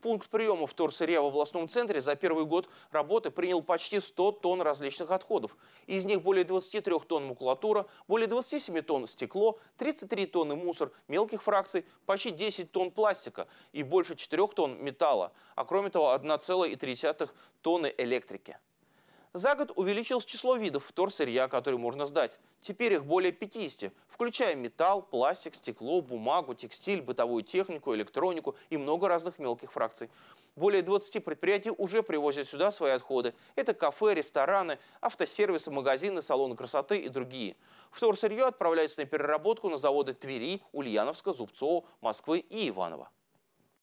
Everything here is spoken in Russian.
Пункт приема вторсырья в областном центре за первый год работы принял почти 100 тонн различных отходов. Из них более 23 тонн макулатура, более 27 тонн стекло, 33 тонны мусор мелких фракций, почти 10 тонн пластика и больше 4 тонн металла, а кроме того 1,3 тонны электрики. За год увеличилось число видов вторсырья, которые можно сдать. Теперь их более 50, включая металл, пластик, стекло, бумагу, текстиль, бытовую технику, электронику и много разных мелких фракций. Более 20 предприятий уже привозят сюда свои отходы. Это кафе, рестораны, автосервисы, магазины, салоны красоты и другие. Вторсырье отправляется на переработку на заводы Твери, Ульяновска, Зубцова, Москвы и Иваново.